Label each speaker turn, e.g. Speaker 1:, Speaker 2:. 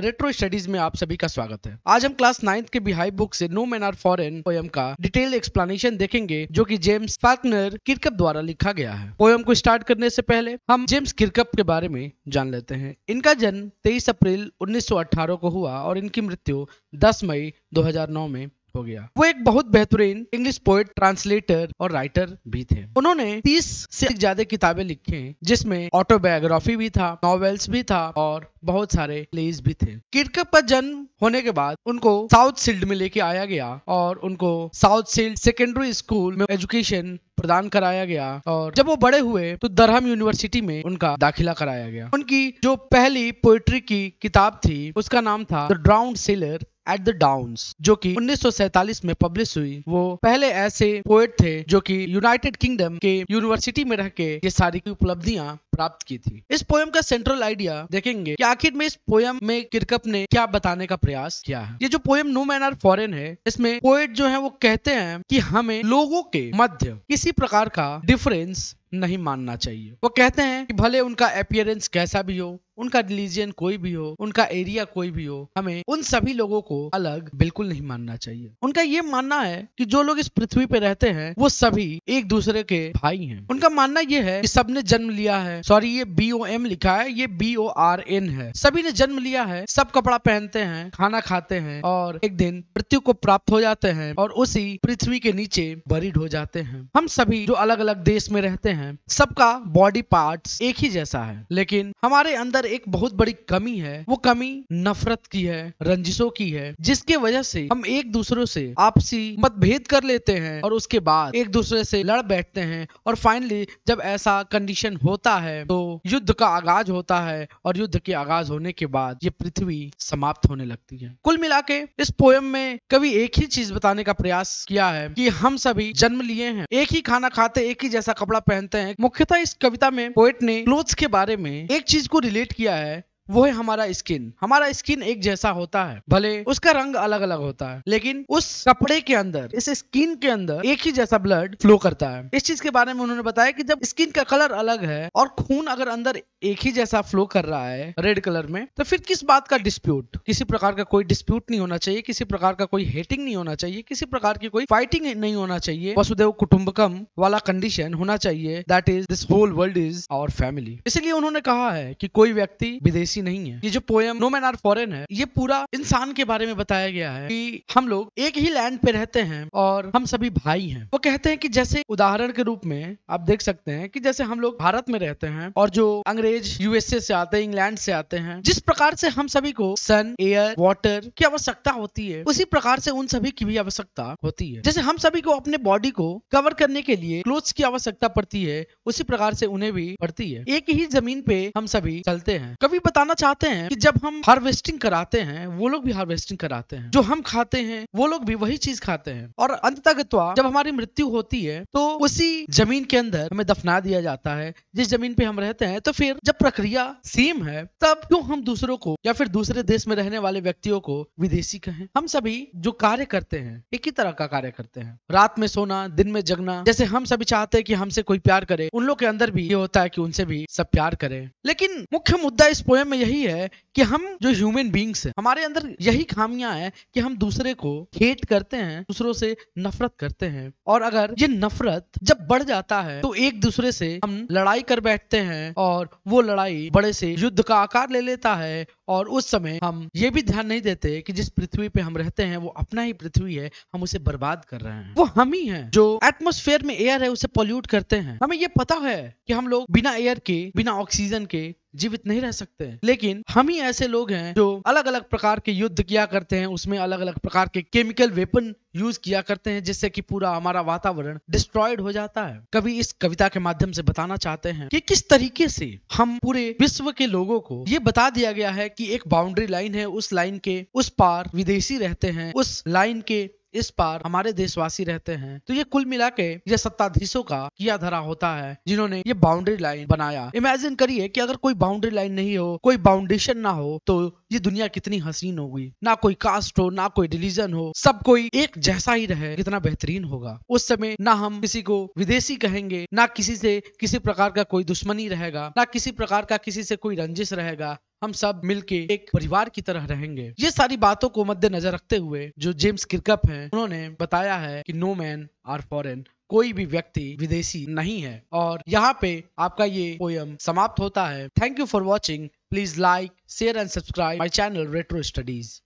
Speaker 1: retro studies में आप सभी का स्वागत है आज हम क्लास नाइन्थ के बिहाई बुक से no men are foreign poem का डिटेल एक्सप्लेनेशन देखेंगे जो कि जेम्स पार्टनर किरकप द्वारा लिखा गया है पोयम को स्टार्ट करने से पहले हम जेम्स किरकप के बारे में जान लेते हैं इनका जन्म 23 अप्रैल 1918 को हुआ और इनकी मृत्यु 10 मई 2009 में हो गया वो एक बहुत बेहतरीन इंग्लिश पोएट ट्रांसलेटर और राइटर भी थे उन्होंने 30 से ज्यादा किताबें लिखी हैं जिसमें ऑटोबायोग्राफी भी था नॉवेल्स भी था और बहुत सारे प्लेज भी थे किरकप पर जन्म होने के बाद उनको साउथ सिल्ड में लेके आया गया और उनको साउथ सिल्ड सेकेंडरी स्कूल में एजुकेशन प्रदान कराया गया और जब वो बड़े हुए तो दरहम यूनिवर्सिटी में उनका दाखिला कराया गया उनकी जो पहली पोइट्री की किताब थी उसका नाम था the drowned sailor at the downs जो कि 1947 में पब्लिश हुई वो पहले ऐसे पोएट थे जो कि यूनाइटेड किंगडम के यूनिवर्सिटी में रह के ये सारी की उपलब्धियां प्राप्त की थी इस पोएम का सेंट्रल आइडिया देखेंगे कि आखिर में इस पोयम में किरकप ने क्या बताने का प्रयास किया है ये जो poem no men are foreign है इसमें पोएट जो है वो कहते हैं कि हमें लोगों के मध्य किसी प्रकार का डिफरेंस नहीं मानना चाहिए वो कहते हैं कि भले उनका अपियरेंस कैसा भी हो उनका रिलीजियन कोई भी हो उनका एरिया कोई भी हो हमें उन सभी लोगों को अलग बिल्कुल नहीं मानना चाहिए उनका ये मानना है कि जो लोग इस पृथ्वी पे रहते हैं वो सभी एक दूसरे के भाई हैं उनका मानना ये है कि सबने जन्म लिया है सॉरी ये बी ओ एम लिखा है ये बी ओ आर एन है सभी ने जन्म लिया है सब कपड़ा पहनते हैं खाना खाते हैं और एक दिन मृत्यु को प्राप्त हो जाते हैं और उसी पृथ्वी के नीचे बरीड हो जाते हैं हम सभी जो अलग अलग देश में रहते हैं हैं सबका बॉडी पार्ट्स एक ही जैसा है लेकिन हमारे अंदर एक बहुत बड़ी कमी है वो कमी नफरत की है रंजिशों की है जिसके वजह से हम एक दूसरों से आपसी मतभेद कर लेते हैं और उसके बाद एक दूसरे से लड़ बैठते हैं और फाइनली जब ऐसा कंडीशन होता है तो युद्ध का आगाज होता है और युद्ध के आगाज होने के बाद ये पृथ्वी समाप्त होने लगती है कुल मिला के इस पोयम में कवि एक ही चीज बताने का प्रयास किया है कि हम सभी जन्म लिए हैं एक ही खाना खाते एक ही जैसा कपड़ा पहनते जानते हैं मुख्यतः इस कविता में पोएट ने क्लोथ्स के बारे में एक चीज को रिलेट किया है वो है हमारा स्किन हमारा स्किन एक जैसा होता है भले उसका रंग अलग अलग होता है लेकिन उस कपड़े के अंदर इस स्किन के अंदर एक ही जैसा ब्लड फ्लो करता है इस चीज के बारे में उन्होंने बताया कि जब स्किन का कलर अलग है और खून अगर अंदर एक ही जैसा फ्लो कर रहा है रेड कलर में तो फिर किस बात का डिस्प्यूट किसी प्रकार का कोई डिस्प्यूट नहीं होना चाहिए किसी प्रकार का कोई हेटिंग नहीं होना चाहिए किसी प्रकार की कोई फाइटिंग नहीं होना चाहिए वसुदेव कुटुम्बकम वाला कंडीशन होना चाहिए that is this whole world is our family इसीलिए उन्होंने कहा है कि कोई व्यक्ति विदेशी ऐसी नहीं है ये जो poem no men are foreign है ये पूरा इंसान के बारे में बताया गया है कि हम लोग एक ही लैंड पे रहते हैं और हम सभी भाई हैं वो कहते हैं कि जैसे उदाहरण के रूप में आप देख सकते हैं कि जैसे हम लोग भारत में रहते हैं और जो अंग्रेज यूएसए से आते हैं इंग्लैंड से आते हैं जिस प्रकार से हम सभी को सन एयर वाटर की आवश्यकता होती है उसी प्रकार से उन सभी की भी आवश्यकता होती है जैसे हम सभी को अपने बॉडी को कवर करने के लिए क्लोथ्स की आवश्यकता पड़ती है उसी प्रकार से उन्हें भी पड़ती है एक ही जमीन पे हम सभी चलते हैं कभी बताना बताना चाहते हैं कि जब हम हार्वेस्टिंग कराते हैं वो लोग भी हार्वेस्टिंग कराते हैं जो हम खाते हैं वो लोग भी वही चीज खाते हैं और अंततः जब हमारी मृत्यु होती है तो उसी जमीन के अंदर हमें दफना दिया जाता है जिस जमीन पे हम रहते हैं तो फिर जब प्रक्रिया सेम है तब क्यों हम दूसरों को या फिर दूसरे देश में रहने वाले व्यक्तियों को विदेशी कहें हम सभी जो कार्य करते हैं एक ही तरह का कार्य करते हैं रात में सोना दिन में जगना जैसे हम सभी चाहते हैं कि हमसे कोई प्यार करे उन लोग के अंदर भी ये होता है कि उनसे भी सब प्यार करे लेकिन मुख्य मुद्दा इस पोएम में यही है कि हम जो ह्यूमन बींग्स हैं हमारे अंदर यही खामियां हैं कि हम दूसरे को हेट करते हैं दूसरों से नफरत करते हैं और अगर ये नफरत जब बढ़ जाता है तो एक दूसरे से हम लड़ाई कर बैठते हैं और वो लड़ाई बड़े से युद्ध का आकार ले लेता है और उस समय हम ये भी ध्यान नहीं देते कि जिस पृथ्वी पे हम रहते हैं वो अपना ही पृथ्वी है हम उसे बर्बाद कर रहे हैं वो हम ही हैं जो एटमोस्फेयर में एयर है उसे पोल्यूट करते हैं हमें ये पता है कि हम लोग बिना एयर के बिना ऑक्सीजन के जीवित नहीं रह सकते लेकिन हम ही ऐसे लोग हैं जो अलग अलग प्रकार के युद्ध किया करते हैं उसमें अलग अलग प्रकार के केमिकल वेपन यूज किया करते हैं जिससे कि पूरा हमारा वातावरण डिस्ट्रॉयड हो जाता है कभी इस कविता के माध्यम से बताना चाहते हैं कि किस तरीके से हम पूरे विश्व के लोगों को ये बता दिया गया है कि एक बाउंड्री लाइन है उस लाइन के उस पार विदेशी रहते हैं उस लाइन के इस पार हमारे देशवासी रहते हैं तो ये कुल मिला के ये सत्ताधीशों का किया धरा होता है जिन्होंने ये बाउंड्री लाइन बनाया इमेजिन करिए कि अगर कोई बाउंड्री लाइन नहीं हो कोई बाउंडेशन ना हो तो ये दुनिया कितनी हसीन होगी ना कोई कास्ट हो ना कोई रिलीजन हो सब कोई एक जैसा ही रहे कितना बेहतरीन होगा उस समय ना हम किसी को विदेशी कहेंगे ना किसी से किसी प्रकार का कोई दुश्मनी रहेगा ना किसी प्रकार का किसी से कोई रंजिश रहेगा हम सब मिलके एक परिवार की तरह रहेंगे ये सारी बातों को मद्देनजर रखते हुए जो जेम्स किरकप हैं उन्होंने बताया है कि नो मैन आर फॉरेन कोई भी व्यक्ति विदेशी नहीं है और यहाँ पे आपका ये पोयम समाप्त होता है thank you for watching please like share and subscribe my channel retro studies